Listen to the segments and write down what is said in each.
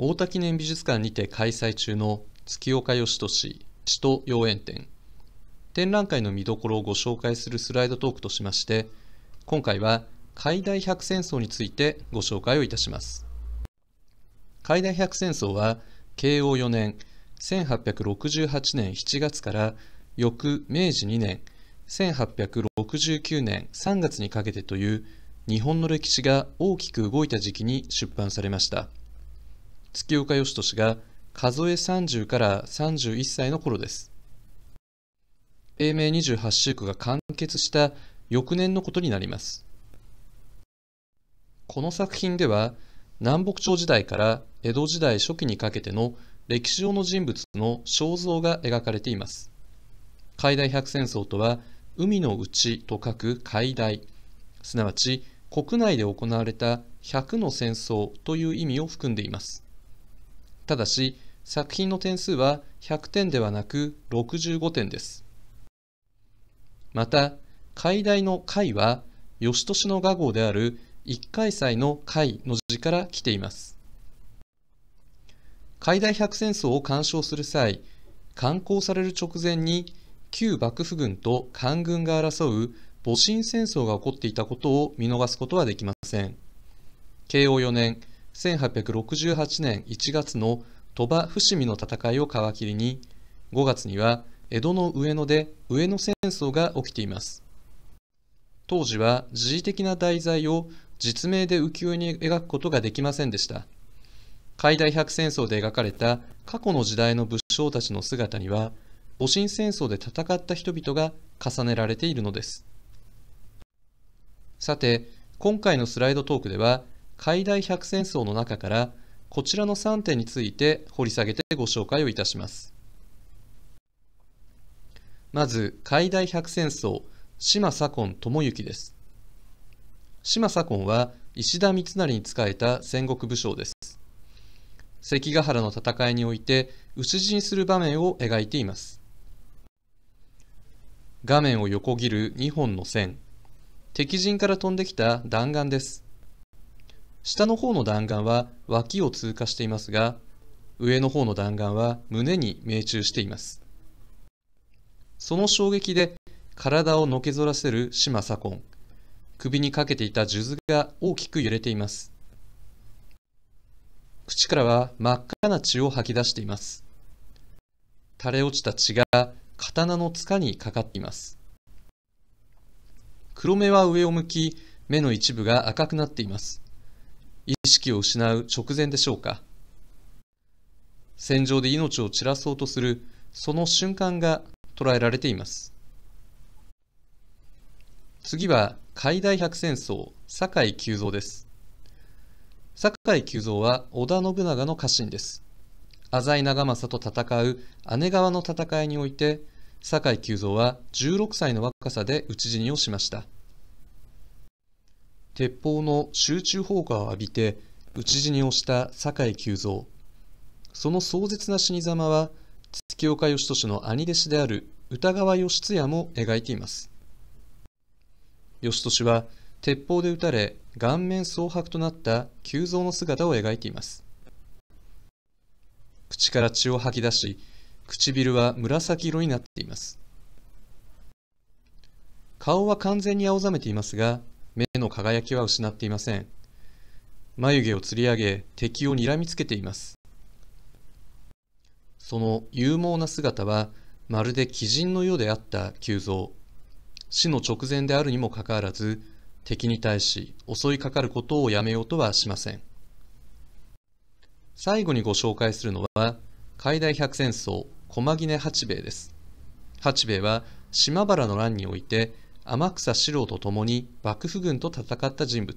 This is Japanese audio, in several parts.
大田記念美術館にて開催中の月岡義俊千と妖艶展展覧会の見どころをご紹介するスライドトークとしまして今回は海大百戦争についてご紹介をいたします海大百戦争は慶応4年1868年7月から翌明治2年1869年3月にかけてという日本の歴史が大きく動いた時期に出版されました月岡義俊が数え30から31歳の頃です。英明28週区が完結した翌年のことになります。この作品では南北朝時代から江戸時代初期にかけての歴史上の人物の肖像が描かれています。海大百戦争とは海の内と書く海大、すなわち国内で行われた100の戦争という意味を含んでいます。ただし、作品の点数は100点ではなく65点です。また、解題の解は、義年の画号である一回祭の解の字から来ています。解題百戦争を鑑賞する際、刊行される直前に旧幕府軍と官軍が争う戊辰戦争が起こっていたことを見逃すことはできません。慶応4年、1868年1月の鳥羽伏見の戦いを皮切りに5月には江戸の上野で上野戦争が起きています当時は時事的な題材を実名で浮世絵に描くことができませんでした海大百戦争で描かれた過去の時代の武将たちの姿には戊辰戦争で戦った人々が重ねられているのですさて今回のスライドトークでは海大百戦争の中からこちらの3点について掘り下げてご紹介をいたしますまず海大百戦争島左近智之です島左近は石田三成に仕えた戦国武将です関ヶ原の戦いにおいて牛ち死にする場面を描いています画面を横切る2本の線敵陣から飛んできた弾丸です下の方の弾丸は脇を通過していますが、上の方の弾丸は胸に命中しています。その衝撃で体をのけぞらせる島左近、首にかけていた数珠が大きく揺れています。口からは真っ赤な血を吐き出しています。垂れ落ちた血が刀の塚にかかっています。黒目は上を向き、目の一部が赤くなっています。を失う直前でしょうか戦場で命を散らそうとするその瞬間が捉えられています次は海大百戦争酒井久蔵です酒井久蔵は織田信長の家臣です浅井長政と戦う姉川の戦いにおいて酒井久蔵は16歳の若さで討ち死にをしました鉄砲の集中砲火を浴びて討ち死にをした酒井久蔵その壮絶な死に様は月岡義俊の兄弟子である歌川義津也も描いています義俊は鉄砲で撃たれ顔面蒼白となった久蔵の姿を描いています口から血を吐き出し唇は紫色になっています顔は完全に青ざめていますが目の輝きは失っていません眉毛をつり上げ敵を睨みつけていますその勇猛な姿はまるで鬼人の世であった急増死の直前であるにもかかわらず敵に対し襲いかかることをやめようとはしません最後にご紹介するのは海大百戦争駒木根八兵衛です八兵衛は島原の乱において天草四郎と共に幕府軍と戦った人物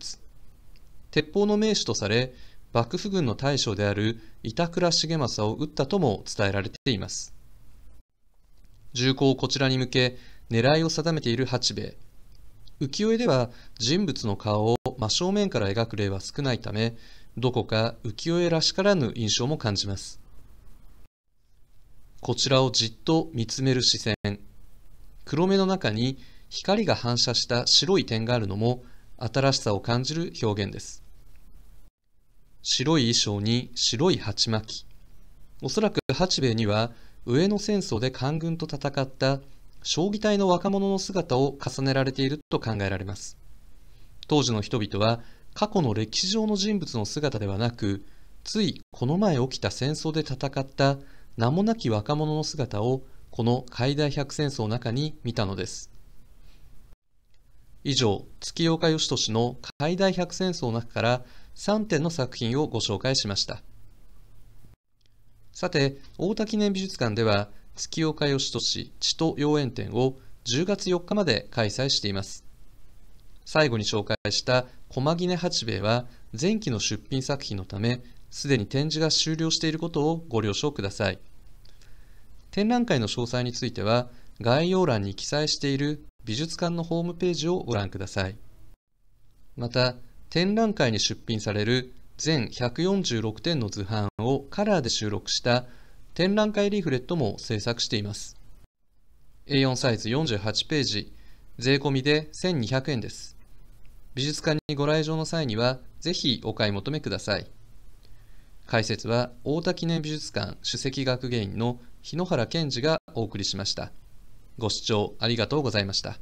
鉄砲の名手とされ、幕府軍の大将である板倉重政を撃ったとも伝えられています。銃口をこちらに向け、狙いを定めている八兵衛。浮世絵では人物の顔を真正面から描く例は少ないため、どこか浮世絵らしからぬ印象も感じます。こちらをじっと見つめる視線。黒目の中に光が反射した白い点があるのも新しさを感じる表現です。白い衣装に白い鉢巻き。おそらく八兵衛には上野戦争で官軍と戦った将棋隊の若者の姿を重ねられていると考えられます。当時の人々は過去の歴史上の人物の姿ではなく、ついこの前起きた戦争で戦った名もなき若者の姿をこの海大百戦争の中に見たのです。以上、月岡義俊の海題百戦争の中から3点の作品をご紹介しました。さて、大田記念美術館では、月岡義俊地と妖艶展を10月4日まで開催しています。最後に紹介した駒木根八兵衛は前期の出品作品のため、すでに展示が終了していることをご了承ください。展覧会の詳細については、概要欄に記載している美術館のホームページをご覧ください。また、展覧会に出品される全146点の図版をカラーで収録した展覧会リーフレットも制作しています。A4 サイズ48ページ、税込みで1200円です。美術館にご来場の際には、ぜひお買い求めください。解説は、大田記念美術館首席学芸員の日野原健二がお送りしました。ご視聴ありがとうございました。